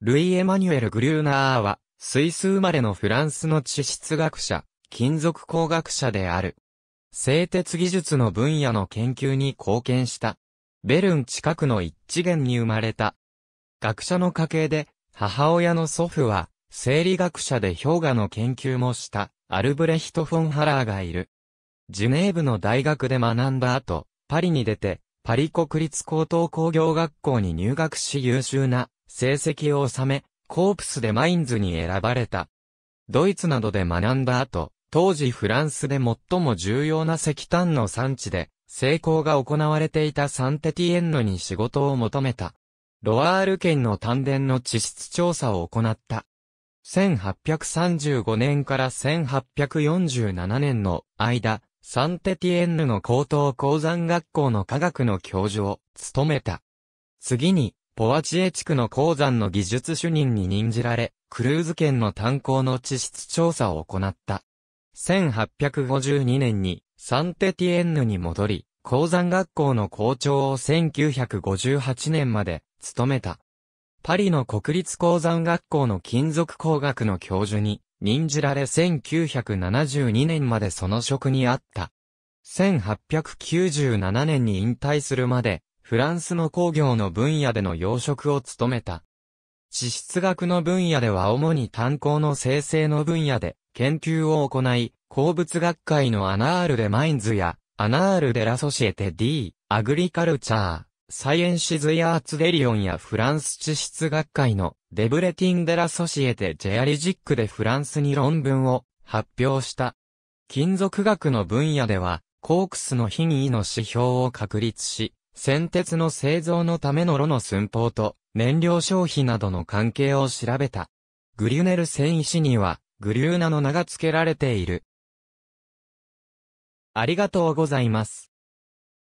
ルイ・エマニュエル・グリューナーは、スイス生まれのフランスの地質学者、金属工学者である。製鉄技術の分野の研究に貢献した。ベルン近くの一次元に生まれた。学者の家系で、母親の祖父は、生理学者で氷河の研究もした、アルブレヒト・フォン・ハラーがいる。ジュネーブの大学で学んだ後、パリに出て、パリ国立高等工業学校に入学し優秀な成績を収め、コープスでマインズに選ばれた。ドイツなどで学んだ後、当時フランスで最も重要な石炭の産地で、成功が行われていたサンテティエンヌに仕事を求めた。ロワール県の丹田の地質調査を行った。1835年から1847年の間、サンテティエンヌの高等鉱山学校の科学の教授を務めた。次に、ポワチエ地区の鉱山の技術主任に任じられ、クルーズ県の炭鉱の地質調査を行った。1852年にサンテティエンヌに戻り、鉱山学校の校長を1958年まで務めた。パリの国立鉱山学校の金属工学の教授に任じられ1972年までその職にあった。1897年に引退するまでフランスの工業の分野での養殖を務めた。地質学の分野では主に炭鉱の生成の分野で研究を行い、鉱物学会のアナール・デ・マインズや、アナール・デ・ラソシエテ・ディー、アグリカルチャー、サイエンシズ・ヤアーツ・デリオンやフランス地質学会のデブレティン・デラ・ソシエテ・ジェアリジックでフランスに論文を発表した。金属学の分野では、コークスの品位の指標を確立し、先鉄の製造のための炉の寸法と燃料消費などの関係を調べた。グリュネル繊維師にはグリューナの名が付けられている。ありがとうございます。